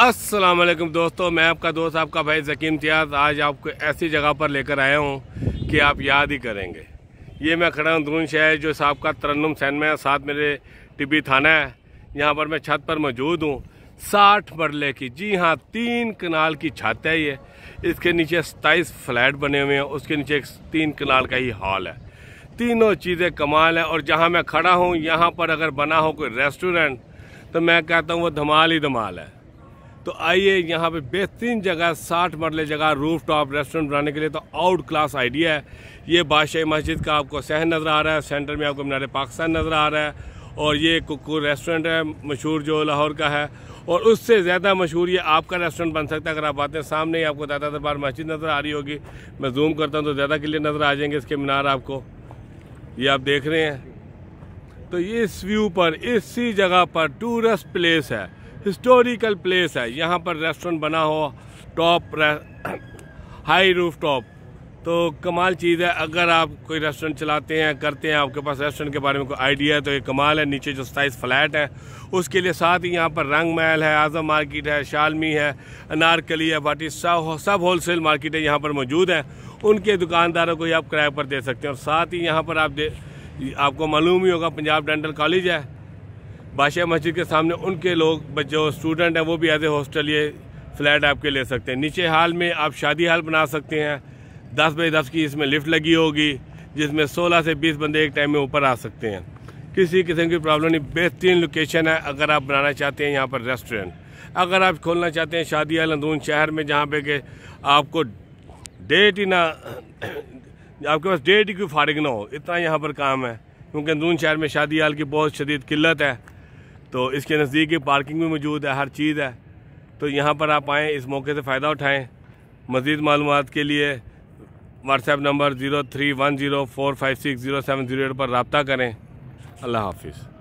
अस्सलाम वालेकुम दोस्तों मैं आपका दोस्त आपका भाई जकीम इम्तियाज़ आज आपको ऐसी जगह पर लेकर आया हूँ कि आप याद ही करेंगे ये मैं खड़ा हूँ दुरून शहर जो साहब का तरन्नम सैन में साथ मेरे टिब्बी थाना है यहाँ पर मैं छत पर मौजूद हूँ साठ मरले की जी हाँ तीन कनाल की छत है ये इसके नीचे सताईस फ्लैट बने हुए हैं उसके नीचे एक तीन कनाल का ही हॉल है तीनों चीज़ें कमाल है और जहाँ मैं खड़ा हूँ यहाँ पर अगर बना हो कोई रेस्टोरेंट तो मैं कहता हूँ वो धमाल ही धमाल है तो आइए यहाँ पे बेहतरीन जगह साठ मरले जगह रूफ टॉप रेस्टोरेंट बनाने के लिए तो आउट क्लास आइडिया है ये बादशाही मस्जिद का आपको सहन नज़र आ रहा है सेंटर में आपको मीनार पाकिस्तान नज़र आ रहा है और ये कुकू रेस्टोरेंट है मशहूर जो लाहौर का है और उससे ज़्यादा मशहूर ये आपका रेस्टोरेंट बन सकता है अगर आप आते हैं सामने ही आपको दादा दरबार मस्जिद नज़र आ रही होगी मैं जूम करता हूँ तो ज़्यादा के लिए नज़र आ जाएंगे इसके मीनार आपको ये आप देख रहे हैं तो इस व्यू पर इसी जगह पर टूरिस्ट प्लेस है हिस्टोरिकल प्लेस है यहाँ पर रेस्टोरेंट बना हो टॉप हाई रूफ टॉप तो कमाल चीज़ है अगर आप कोई रेस्टोरेंट चलाते हैं करते हैं आपके पास रेस्टोरेंट के बारे में कोई आइडिया है तो ये कमाल है नीचे जो साइज फ्लैट है उसके लिए साथ ही यहाँ पर रंग महल है आज़म मार्केट है शालमी है अनारकली है बाटी सब सब होल सेल है यहाँ पर मौजूद हैं उनके दुकानदारों को ही आप किराए पर दे सकते हैं और साथ ही यहाँ पर आप दे आपको मालूम ही होगा पंजाब डेंटल कॉलेज है बादशाह मस्जिद के सामने उनके लोग जो स्टूडेंट हैं वो भी एज ए हॉस्टल ये फ्लैट आपके ले सकते हैं नीचे हाल में आप शादी हाल बना सकते हैं दस बाई दस की इसमें लिफ्ट लगी होगी जिसमें सोलह से बीस बंदे एक टाइम में ऊपर आ सकते हैं किसी किस्म की प्रॉब्लम नहीं बेहतरीन लोकेशन है अगर आप बनाना चाहते हैं यहाँ पर रेस्टोरेंट अगर आप खोलना चाहते हैं शादी हाल अंदरून शहर में जहाँ पे के आपको डेट ही ना आपके पास डेट ही कोई फारिग ना हो इतना यहाँ पर काम है क्योंकि अंदून शहर में शादी हाल की बहुत शदीद किल्लत है तो इसके नज़दीक पार्किंग भी मौजूद है हर चीज़ है तो यहाँ पर आप आएँ इस मौके से फ़ायदा उठाएँ मज़ीद मालूम के लिए WhatsApp number zero three one zero four five six zero seven zero eight पर रबता करें अल्लाह हाफिज़